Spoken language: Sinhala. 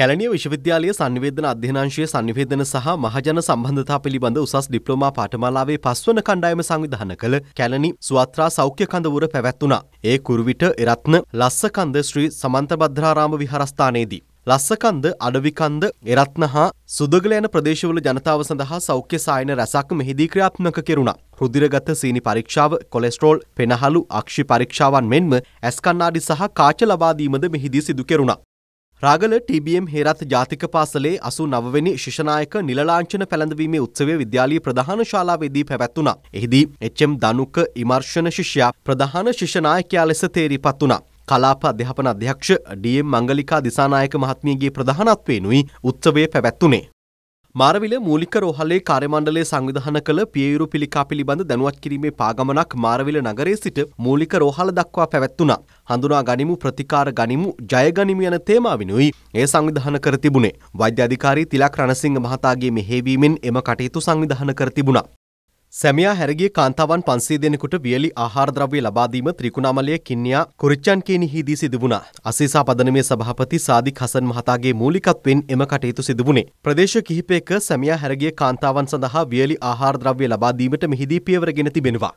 කැලණිය විශ්වවිද්‍යාලයේ සංවේදන අධ්‍යනාංශයේ සංවේදන සහ මහජන සම්බන්ධතා පිළිබඳ උසස් ඩිප්ලෝමා පාඨමාලාවේ පස්වන කණ්ඩායම සංවිධාන කළ කැලණි සුවත්‍රා සෞඛ්‍ය කඳවුර පැවැත්වුණා. ඒ කුරුවිට එරත්න ලස්සකන්ද ශ්‍රී සමන්තබද්‍රාරාම විහාරස්ථානයේදී. ලස්සකන්ද අඩවිකන්ද එරත්න හා සුදගල යන ප්‍රදේශවල ජනතාව සඳහා සෞඛ්‍ය සායන රැසක් මෙහිදී ක්‍රියාත්මක කෙරුණා. රුධිරගත සීනි පරීක්ෂාව, කොලෙස්ටරෝල්, පෙනහළු, අක්ෂි පරීක්ෂාවන් මෙන්ම ඇස් කණ්ණාඩි සහ කාච ලබා දීමද මෙහිදී සිදු කෙරුණා. රාගල TBM හේරත් ජාතික පාසලේ 89 වෙනි ශිෂ්‍යනායක නිලලාංඡන පැළඳවීමේ උත්සවය විද්‍යාලීය ප්‍රධාන ශාලාවේදී පැවැත්ුණා. එහිදී HM දනුක ඉමර්ෂණ ශිෂ්‍යයා ප්‍රධාන ශිෂ්‍යනායකයා ලෙස තේරිපත් වුණා. කලාප අධ්‍යාපන අධ්‍යක්ෂ ඩීඑම් මංගලිකා දිසානායක මහත්මියගේ ප්‍රධානත්වයෙනුයි උත්සවය පැවැත්වුණේ. මාරවිල මූලික රෝහලේ කාර්යමණ්ඩලය සංවිධාන කළ පියයුරු පිළිකා පිළිබඳ දැනුවත් කිරීමේ පාගමනක් මාරවිල නගරයේ සිට මූලික රෝහල දක්වා පැවැත්වුණා. හඳුනා ගනිමු ප්‍රතිකාර ගනිමු ජයගනිමු යන තේමාවිනුයි ඒ සංවිධාන කර තිබුණේ. වෛද්‍ය අධිකාරී තිලක් රණසිංහ මහතාගේ මෙහෙවීමෙන් එම කටයුතු සංවිධාන කර තිබුණා. සැමියා හැරගිය කාන්තාවන් 500 දෙනෙකුට වියලි ආහාර ද්‍රව්‍ය ලබා දීම ත්‍රිකුණාමලයේ කින්නියා කුරිච්චන්කේනිහිදී සිදු වුණා. අසීසා පදනමේ සභාපති සාදික් හසන් මහතාගේ මූලිකත්වයෙන් එම කටයුතු සිදු වුණේ. ප්‍රදේශ කිහිපයක සැමියා හැරගිය කාන්තාවන් සඳහා වියලි ආහාර ද්‍රව්‍ය ලබා දීමට මෙහිදී පියවර ගෙන තිබෙනවා.